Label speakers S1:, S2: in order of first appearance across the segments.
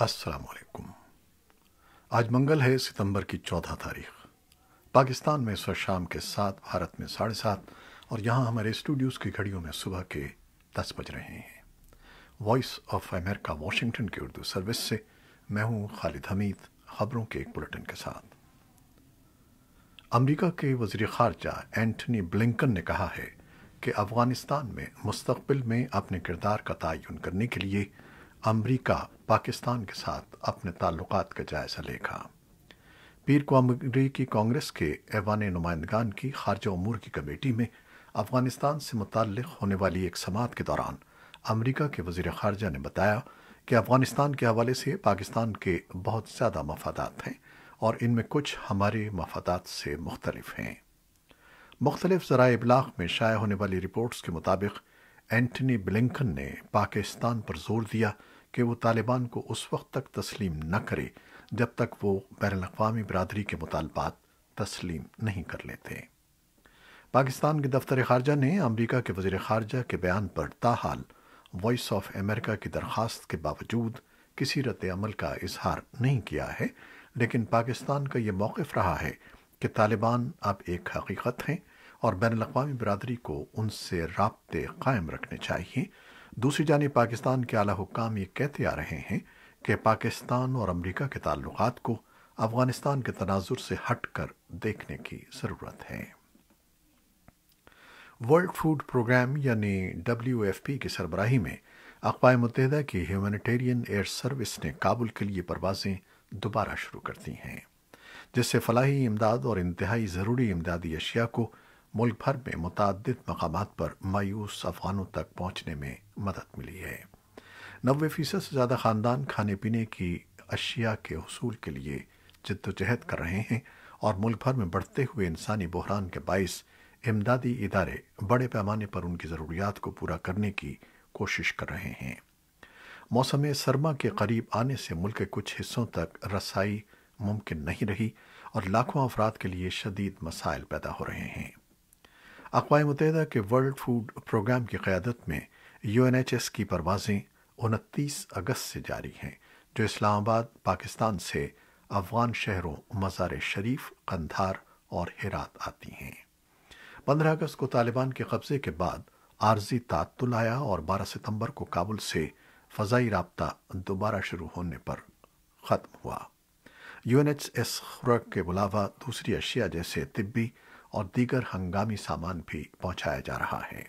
S1: अस्सलाम वालेकुम आज मंगल है सितंबर की चौदह तारीख पाकिस्तान में सुबह शाम के सात भारत में साढ़े सात और यहाँ हमारे स्टूडियोज़ की घड़ियों में सुबह के दस बज रहे हैं वॉइस ऑफ अमेरिका वॉशिंगटन की उर्दू सर्विस से मैं हूँ खालिद हमीद खबरों के एक बुलेटिन के साथ अमरीका के वजी खारजा एंटनी ब्लिंकन ने कहा है कि अफगानिस्तान में मुस्तबिल में अपने किरदार का तयन करने के लिए अमरीका पाकिस्तान के साथ अपने ताल्लुकात का जायजा लेगा पीर को अमरीकी कांग्रेस के ऐवान नुमाइंदगान की खारजा उमूर की कमेटी में अफगानिस्तान से मुतल होने वाली एक समात के दौरान अमरीका के वजीर खारजा ने बताया कि अफगानिस्तान के हवाले से पाकिस्तान के बहुत ज़्यादा मफादात हैं और इनमें कुछ हमारे मफादात से मुख्तलिफ हैं मुख्तलिफ ज़रा इबलाग में शाये होने वाली रिपोर्ट्स के मुताबिक एंटनी ब्लिंकन ने पाकिस्तान पर जोर दिया कि वो तालिबान को उस वक्त तक तस्लीम न करे जब तक वो बैन अवी बरदरी के मुतालबात तस्लीम नहीं कर लेते पाकिस्तान के दफ्तर खारजा ने अमरीका के वजीर खारजा के बयान पर ताहाल वॉइस ऑफ अमेरिका की दरखास्त के बावजूद किसी रद्द अमल का इजहार नहीं किया है लेकिन पाकिस्तान का यह मौक़ रहा है कि तालिबान अब एक हकीकत हैं और बैन अवी बरदरी को उनसे रबते कायम रखने चाहिए दूसरी जानी पाकिस्तान के आला हुकाम ये कहते आ रहे हैं कि पाकिस्तान और अमरीका के ताल्लुकात को अफगानिस्तान के तनाजुर से हट कर देखने की ज़रूरत है वर्ल्ड फूड प्रोग्राम यानी डब्ल्यू एफ पी की सरबराही में अकवा मुतहदा की ह्यूमैनिटेरियन एयर सर्विस ने काबुल के लिए परवाज़ें दोबारा शुरू कर दी हैं जिससे फलाही इमदाद और इंतहाई ज़रूरी इमदादी अशिया को मुल्क भर में मुतद मकाम पर मायूस अफगानों तक पहुंचने में मदद मिली है नबे फीसद से ज़्यादा ख़ानदान खाने पीने की अशिया के हसूल के लिए जद्दोजहद कर रहे हैं और मुल्क भर में बढ़ते हुए इंसानी बहरान के बायस इमदादी इदारे बड़े पैमाने पर उनकी ज़रूरियात को पूरा करने की कोशिश कर रहे हैं मौसम सरमा के करीब आने से मुल्क के कुछ हिस्सों तक रसाई मुमकिन नहीं रही और लाखों अफराद के लिए शदीद मसाइल पैदा हो रहे हैं अकवा मुतहदा के वर्ल्ड फूड प्रोग्राम की क़्यादत में यू एन एच एस की परवाज़ें उनतीस अगस्त से जारी हैं जो इस्लामाबाद पाकिस्तान से अफ़गान शहरों मज़ार शरीफ कंधार और हेरात आती हैं पंद्रह अगस्त को तालिबान के कब्ज़े के बाद आर्जी तातुल आया और बारह सितंबर को काबुल से फ़जाई रबता दोबारा शुरू होने पर ख़त्म हुआ यू एन एच एस खुरक के अलावा दूसरी अशिया जैसे तिब्बी और दीगर हंगामी सामान भी पहुंचाया जा रहा है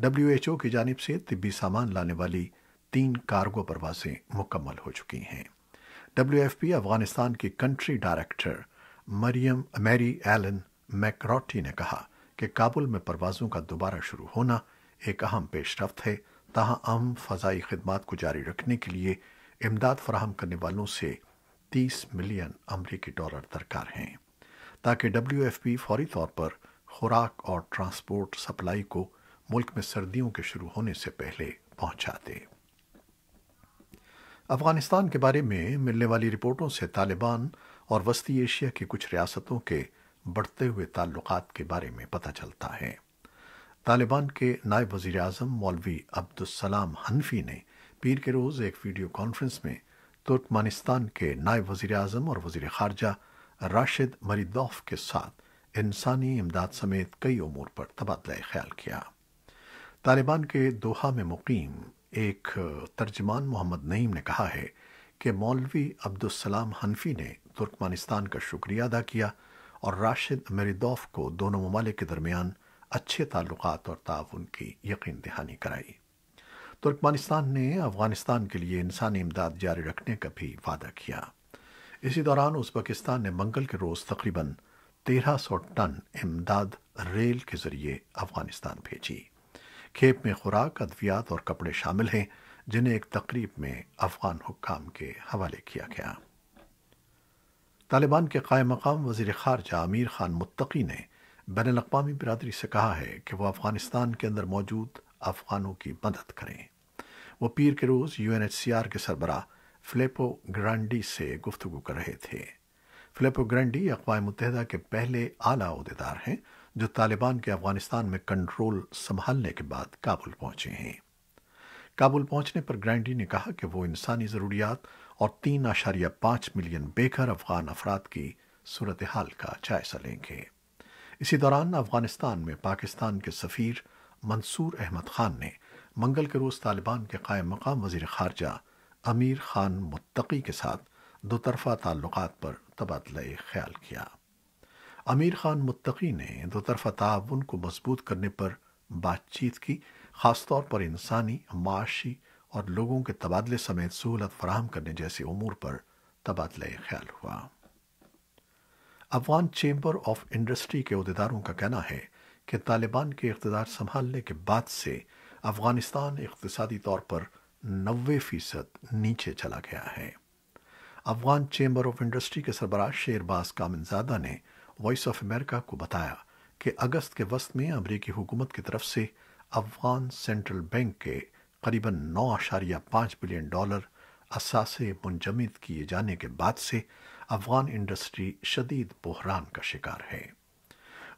S1: डब्ल्यूएचओ की जानब से तिब्बी सामान लाने वाली तीन कार्गो परवासें मुकम्मल हो चुकी हैं डब्ल्यूएफपी अफगानिस्तान की country director Mariam Mary Ellen McCarthy ने कहा कि काबुल में परवाज़ों का दोबारा शुरू होना एक अहम पेशरफ है तहम अहम फ़जाई खदमात को जारी रखने के लिए इमदाद फराहम करने वालों से 30 मिलियन अमरीकी डॉलर दरकार हैं ताकि डब्ल्यू एफ पी फौरी तौर पर खुराक और ट्रांसपोर्ट सप्लाई को मुल्क में सर्दियों के शुरू होने से पहले पहुंचा दे अफगानिस्तान के बारे में मिलने वाली रिपोर्टों से तालिबान और वस्ती एशिया की कुछ रियासतों के बढ़ते हुए ताल्लुक के बारे में पता चलता है तालिबान के नायब वजीर अजम मौलवी अब्दुलसलाम हनफी ने पीर के रोज़ एक वीडियो कॉन्फ्रेंस में तुर्कमानिस्तान के नायब वजीर अजम और वजीर खारजा राशिद मरीदौफ के साथ इंसानी इमदाद समेत कई उमूर पर तबादला ख्याल किया तालिबान के दोहा में मुकीम एक तर्जमान मोहम्मद नईम ने कहा है कि मौलवी अब्दुलसलाम हनफी ने तुर्कमानिस्तान का शुक्रिया अदा किया और राशिद मरीदौफ को दोनों ममालिक के दरमियान अच्छे ताल्लुक और ताउन की यकीन दहानी कराई तुर्कमानिस्तान ने अफगानिस्तान के लिए इंसानी इमदाद जारी रखने का भी वादा किया इसी दौरान उज़्बेकिस्तान ने मंगल के रोज़ तकरीबन 1300 टन इमदाद रेल के ज़रिए अफ़गानिस्तान भेजी खेप में खुराक अद्वियात और कपड़े शामिल हैं जिन्हें एक तकरीब में अफगान हुक्काम के हवाले किया गया तालिबान के कायम मकाम वजीर खारजा आमिर खान मुत्तकी ने बैन अवी बिरादरी से कहा है कि वह अफगानिस्तान के अंदर मौजूद अफगानों की मदद करें वो पीर के रोज़ यूएनएचसीआर के सरबराह फ्लेपो ग्रांडी से गुफ्तगु कर रहे थे फ्लेपो ग्रांडी अकवा मुतहदा के पहले आला अहदेदार हैं जो तालिबान के अफगानिस्तान में कंट्रोल संभालने के बाद काबुल पहुंचे हैं काबुल पहुंचने पर ग्रैंडी ने कहा कि वो इंसानी ज़रूरियात और तीन आशारिया पांच मिलियन बेघर अफगान अफराद की सूरत हाल का जायजा लेंगे इसी दौरान अफगानिस्तान में पाकिस्तान के सफ़ीर मंसूर अहमद खान ने मंगल के रोज़ तालिबान के कायम मकाम वजीर खारजा अमीर खान मुत्तकी के साथ दोतरफा ताल्लुकात पर तबादला ख्याल किया अमीर खान मुत्तकी ने दोतरफा ताउन को मजबूत करने पर बातचीत की खासतौर पर इंसानी माशी और लोगों के तबादले समेत सहूलत फराहम करने जैसे उमूर पर तबादला ख्याल हुआ अफगान चैम्बर ऑफ इंडस्ट्री के अहदेदारों का कहना है कि तालिबान के इकतदार संभालने के बाद से अफगानिस्तान इकतदी तौर पर नब्बे फीसद नीचे चला गया है अफगान चैम्बर ऑफ इंडस्ट्री के सरबराह शेरबाज कामिनजादा ने वॉइस ऑफ अमेरिका को बताया कि अगस्त के वस्त में अमरीकी हुकूमत की तरफ से अफगान सेंट्रल बैंक के करीबन नौ आशारिया पाँच बिलियन डॉलर असासे मुंजमद किए जाने के बाद से अफगान इंडस्ट्री शदीद बहरान का शिकार है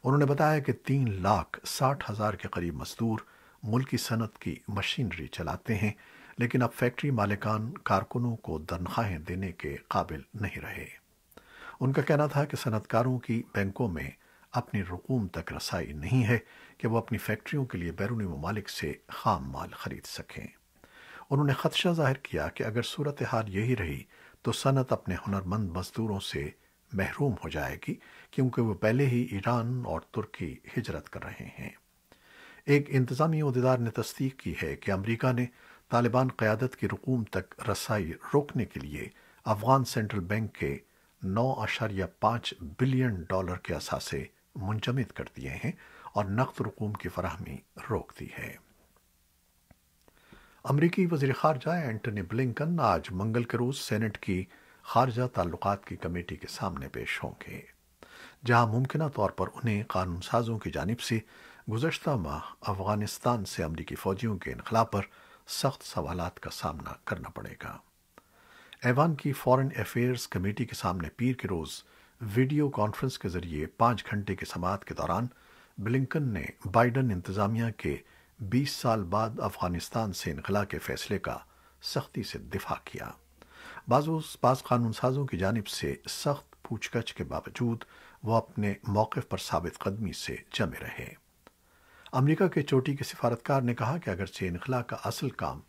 S1: उन्होंने बताया कि तीन लाख साठ हज़ार के करीब मजदूर मुल्की सनत की मशीनरी चलाते हैं लेकिन अब फैक्ट्री मालिकान कारकुनों को तनख्वाहें देने के काबिल नहीं रहे उनका कहना था कि सनतकारों की बैंकों में अपनी रकूम तक रसाई नहीं है कि वो अपनी फैक्ट्रियों के लिए बैरूनी ममालिक से खाम माल खरीद सकें उन्होंने खदशा जाहिर किया कि अगर सूरत हाल यही रही तो सनत अपने हुनरमंद मजदूरों से महरूम हो जाएगी क्योंकि वह पहले ही ईरान और तुर्की हिजरत कर रहे हैं एक इंतजामी अहदेदार ने तस्दीक की है कि अमरीका ने तालिबान क़्यादत की रुकूम तक रसाई रोकने के लिए अफगान सेंट्रल बैंक के नौ आशारिया पांच बिलियन डॉलर के असासे मुंजमद कर दिए हैं और नकद रकूम की फराहमी रोक दी है अमरीकी वजीर खारजा एंटनी ब्लिंकन आज मंगल के रोज सेनेट की खारजा ताल्लुक की कमेटी के सामने पेश होंगे जहां मुमकिन तौर पर उन्हें कानून साजों की जानब से गुजशत माह अफगानिस्तान से अमरीकी फौजियों के इनखला पर सख्त सवालात का सामना करना पड़ेगा ऐवान की फॉरेन अफेयर्स कमेटी के सामने पीर के रोज वीडियो कॉन्फ्रेंस के जरिए पांच घंटे के समात के दौरान ब्लिंकन ने बाइडन इंतजामिया के 20 साल बाद अफगानिस्तान से इनखला के फैसले का सख्ती से दिफा किया बाजोस बाज कानून साजों की जानब से सख्त पूछगछ के बावजूद वो अपने मौके पर साबित कदमी से जमे रहे अमेरिका के चोटी के सिफारतकार ने कहा कि अगरचे इनखला का असल काम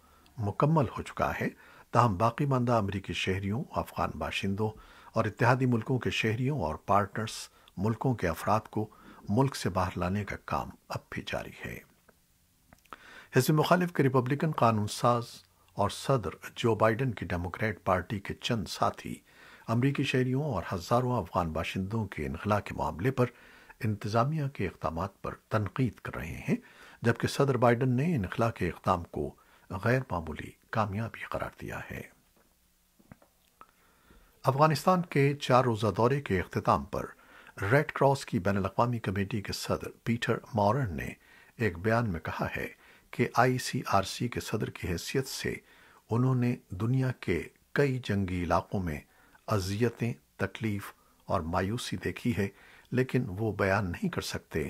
S1: मुकम्मल हो चुका है तहम बाकी मंदा अमरीकी शहरियों अफगान बाशिंदों और इतिहादी मुल्कों के शहरियों और पार्टनर्स मुल्कों के अफराद को मुल्क से बाहर लाने का काम अब भी जारी है हिजब मुखालिफ के रिपब्लिकन कानून साज और सदर जो बाइडन की डेमोक्रेट पार्टी के चंद साथी अमरीकी शहरियों और हजारों अफगान बाशिंदों के इनखला के मामले पर इंतज़ामिया के इकदाम पर तनकीद कर रहे हैं जबकि सदर बाइडन ने इनखला के इकदाम को गैर मामूली कामयाबी करार दिया है अफगानिस्तान के चार रोज़ा दौरे के अख्ताम पर रेड क्रॉस की बैन अवी कमेटी के सदर पीटर मॉरन ने एक बयान में कहा है कि आईसीआरसी के सदर की हैसियत से उन्होंने दुनिया के कई जंगी इलाकों में अजियतें तकलीफ और मायूसी देखी है लेकिन वो बयान नहीं कर सकते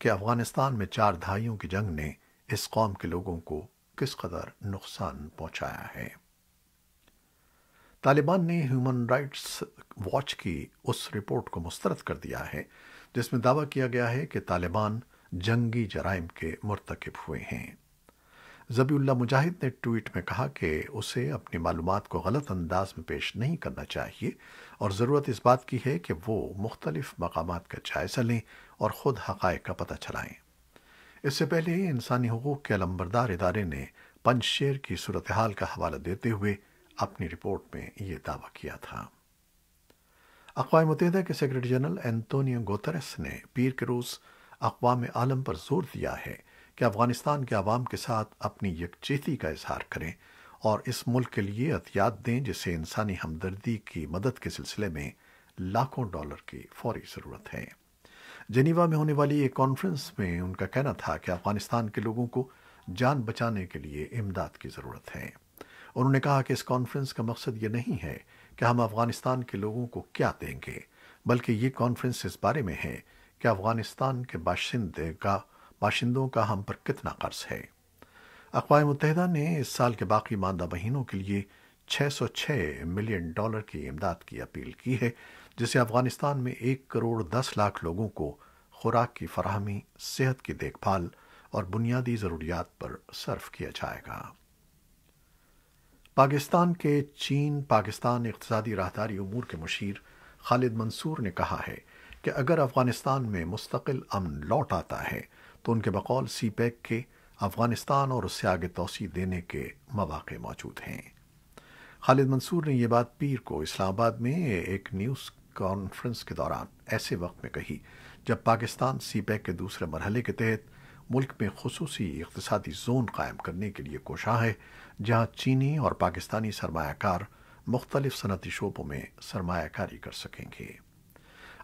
S1: कि अफगानिस्तान में चार धाइयों की जंग ने इस कौम के लोगों को किस कदर नुकसान पहुंचाया है तालिबान ने ह्यूमन राइट्स वॉच की उस रिपोर्ट को मुस्तरद कर दिया है जिसमें दावा किया गया है कि तालिबान जंगी जराइम के मरतकब हुए हैं जबीउल्ला मुजाहिद ने ट्वीट में कहा कि उसे अपनी मालूम को गलत अंदाज में पेश नहीं करना चाहिए और ज़रूरत इस बात की है कि वो मुख्तलिफ मकाम का जायज़ा लें और ख़ुद हक़ का पता चलाएं इससे पहले इंसानी हकूक़ के अलम्बरदार इदारे ने पंचशेर की सूरत हाल का हवाला देते हुए अपनी रिपोर्ट में ये दावा किया था अकवा मुतहद के सेक्रेटरी जनरल एंतोनियो गोतरस ने पीर के रोज़ अकवा आलम पर जोर दिया है कि अफगानिस्तान के आवाम के साथ अपनी यकचेती का इजहार करें और इस मुल्क के लिए एहतियात दें जिसे इंसानी हमदर्दी की मदद के सिलसिले में लाखों डॉलर की फौरी ज़रूरत है जेनीवा में होने वाली एक कॉन्फ्रेंस में उनका कहना था कि अफगानिस्तान के लोगों को जान बचाने के लिए इमदाद की ज़रूरत है उन्होंने कहा कि इस कॉन्फ्रेंस का मकसद ये नहीं है कि हम अफगानिस्तान के लोगों को क्या देंगे बल्कि ये कॉन्फ्रेंस इस बारे में है कि अफगानिस्तान के बाशिंदे का बाशिंदों का हम पर कितना कर्ज है अकवा मुतहदा ने इस साल के बाकी मानदा महीनों के लिए 606 मिलियन डॉलर की इमदाद की अपील की है जिसे अफगानिस्तान में एक करोड़ दस लाख लोगों को खुराक की फरहमी सेहत की देखभाल और बुनियादी ज़रूरियात पर सर्फ किया जाएगा पाकिस्तान के चीन पाकिस्तान इकतदी राहदारी उमूर के मुशीर खालिद मंसूर ने कहा है कि अगर अफगानिस्तान में मुस्तकिल अमन लौट आता है तो उनके बकौल सी पैक के अफगानिस्तान और उससे आगे तोसी देने के मौाक़े मौजूद हैं खालिद मंसूर ने यह बात पीर को इस्लामाबाद में एक न्यूज़ कॉन्फ्रेंस के दौरान ऐसे वक्त में कही जब पाकिस्तान सी पैक के दूसरे मरहले के तहत मुल्क में खसूसी इकतसादी जोन कायम करने के लिए कोशा है जहाँ चीनी और पाकिस्तानी सरमाकार मुख्तलिफ सनती शोबों में सरमाकारी कर सकेंगे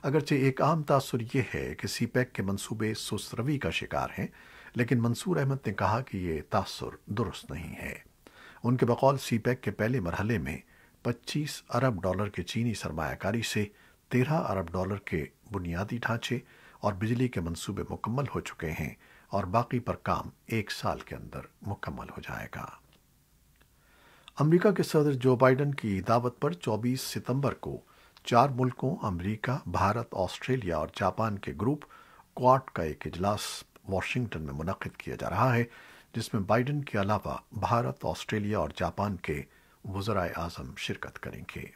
S1: अगरचे एक आम तासर यह है कि सी पैक के मनसूबे सुस्त रवि का शिकार हैं लेकिन मंसूर अहमद ने कहा कि यह तासुर दुरुस्त नहीं है उनके बकौल सी पैक के पहले मरहले में पच्चीस अरब डॉलर के चीनी सरमाकारी से तेरह अरब डॉलर के बुनियादी ढांचे और बिजली के मनसूबे मुकम्मल हो चुके हैं और बाकी पर काम एक साल के अंदर मुकम्मल हो जाएगा अमरीका के सदर जो बाइडन की दावत पर चौबीस सितंबर को चार मुल्कों अमेरिका, भारत ऑस्ट्रेलिया और जापान के ग्रुप क्वाड का एक इजलास वॉशिंगटन में मुनद किया जा रहा है जिसमें बाइडेन के अलावा भारत ऑस्ट्रेलिया और जापान के वजराए आजम शिरकत करेंगे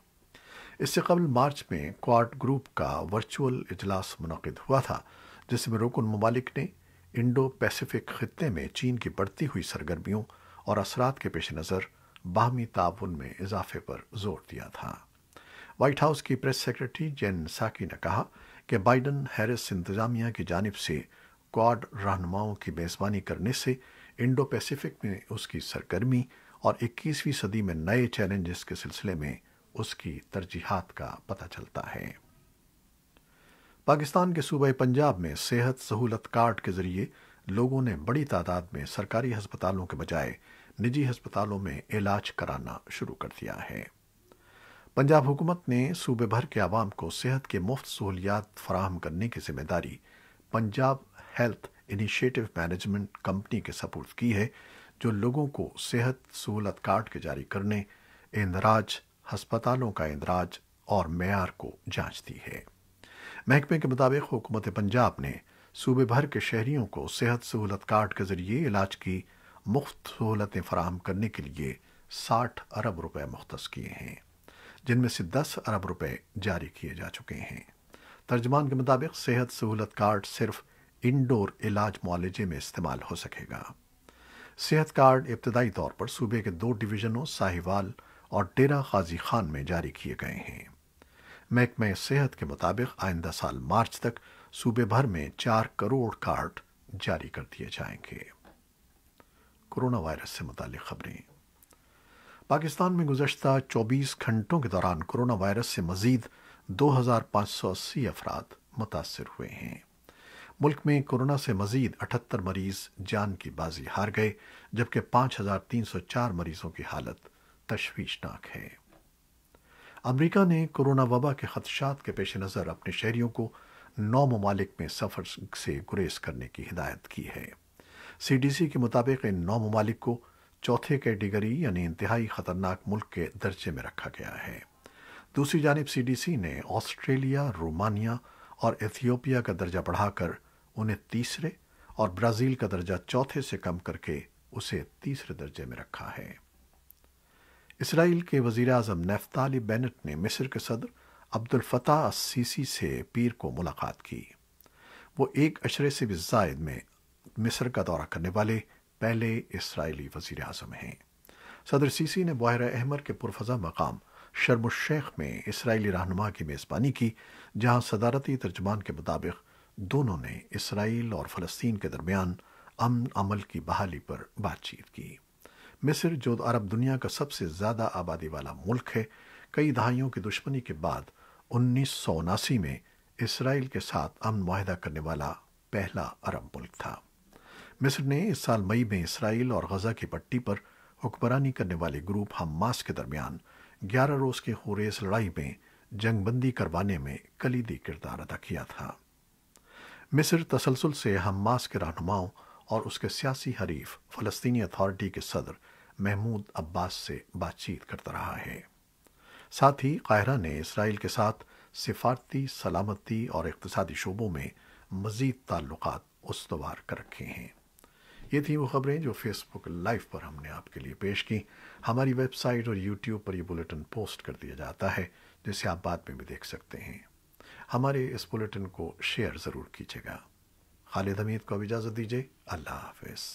S1: इससे कबल मार्च में क्वाड ग्रुप का वर्चुअल इजलास मुनद हुआ था जिसमें रुकन ममालिक ने इंडो पैसिफिक खत्े में चीन की बढ़ती हुई सरगर्मियों और असरात के पेश नज़र बाहमी ताउन में इजाफे पर जोर दिया था व्हाइट हाउस की प्रेस सेक्रेटरी जेन साकी ने कहा कि बाइडन हैरिस इंतजामिया की जानब से क्वाड रहनुमाओं की मेज़बानी करने से इंडो पैसिफिक में उसकी सरगर्मी और 21वीं सदी में नए चैलेंजेस के सिलसिले में उसकी तरजीहात का पता चलता है पाकिस्तान के सूबे पंजाब में सेहत सहूलत कार्ड के जरिए लोगों ने बड़ी तादाद में सरकारी अस्पतालों के बजाय निजी अस्पतालों में इलाज कराना शुरू कर दिया है पंजाब हुकूमत ने सूबे भर के आवाम को सेहत की मुफ्त सहूलियात फराहम करने की जिम्मेदारी Punjab health initiative management company के सपूर्द की है जो लोगों को सेहत सहूलत कार्ड के जारी करने इंदराज हस्पतालों का इंदराज और मैार को जांचती है महकमे के मुताबिक हुकूमत पंजाब ने सूबे भर के शहरियों को सेहत सहूलत कार्ड के जरिए इलाज की मुफ्त सहूलतें फराहम करने के लिए साठ अरब रुपए मुख्त किए हैं जिनमें से 10 अरब रुपए जारी किए जा चुके हैं तर्जमान के मुताबिक सेहत सहूलत कार्ड सिर्फ इंडोर इलाज मुआलजे में इस्तेमाल हो सकेगा सेहत कार्ड इब्तदाई तौर पर सूबे के दो डिवीज़नों साहिवाल और डेरा गाजी खान में जारी किए गए हैं महकमे सेहत के मुताबिक आइंदा साल मार्च तक सूबे भर में चार करोड़ कार्ड जारी कर दिए जाएंगे कोरोना वायरस से मुतालिक खबरें पाकिस्तान में गुजशत 24 घंटों के दौरान कोरोना वायरस से मजीद 2,580 अफराद मुतासर हुए हैं मुल्क में कोरोना से मजीद 78 मरीज जान की बाजी हार गए जबकि 5,304 मरीजों की हालत तशवीशनाक है अमरीका ने कोरोना वबा के खदशात के पेश नज़र अपने शहरियों को नौ ममालिक में सफ़र से गुरेज करने की हिदायत की है सीडीसी के मुताबिक इन नौ ममालिक को चौथे कैटेगरी यानी इंतहाई खतरनाक मुल्क के दर्जे में रखा गया है दूसरी जानब सीडीसी ने ऑस्ट्रेलिया रोमानिया और एथियोपिया का दर्जा बढ़ाकर उन्हें तीसरे और ब्राज़ील का दर्जा चौथे से कम करके उसे तीसरे दर्जे में रखा है इसराइल के वजीर अजम नेफ्ताली बेनेट ने मिस्र के सदर अब्दुल फताह सीसी से पीर को मुलाकात की वो एक अशरे से भी जायद में मिस्र का दौरा करने वाले पहले इसराइली वजीर आजम हैं सदर सीसी ने बहर अहमर के पुरफजा मकाम शर्मुशेख में इसराइली रहनुमा की मेज़बानी की जहां सदारती तर्जमान के मुताबिक दोनों ने इसराइल और फ़लस्तीन के दरमियान अमन अमल की बहाली पर बातचीत की मिस्र जो अरब दुनिया का सबसे ज़्यादा आबादी वाला मुल्क है कई दहाइयों की दुश्मनी के बाद उन्नीस सौ उनासी में इसराइल के साथ अमन माहिदा करने वाला पहला अरब मुल्क था मिस्र ने इस साल मई में इसराइल और गजा की पट्टी पर हुक्मरानी करने वाले ग्रुप हमास के दरमियान 11 रोज के खुरेस लड़ाई में जंगबंदी करवाने में कलीदी किरदार अदा किया था मिस्र तसलसल से हमास के रहनुमाओं और उसके सियासी हरीफ फलस्तनी अथॉरिटी के सदर महमूद अब्बास से बातचीत करता रहा है साथ ही कायरा ने इसराइल के साथ सिफारती सलामती और इकतदी शोबों में मजीद ताल्लुक उसवार कर रखे हैं ये थी वो खबरें जो फेसबुक लाइव पर हमने आपके लिए पेश की हमारी वेबसाइट और यूट्यूब पर यह बुलेटिन पोस्ट कर दिया जाता है जिसे आप बाद में भी देख सकते हैं हमारे इस बुलेटिन को शेयर ज़रूर कीजिएगा खालिद हमीद को इजाज़त दीजिए अल्लाह हाफिज़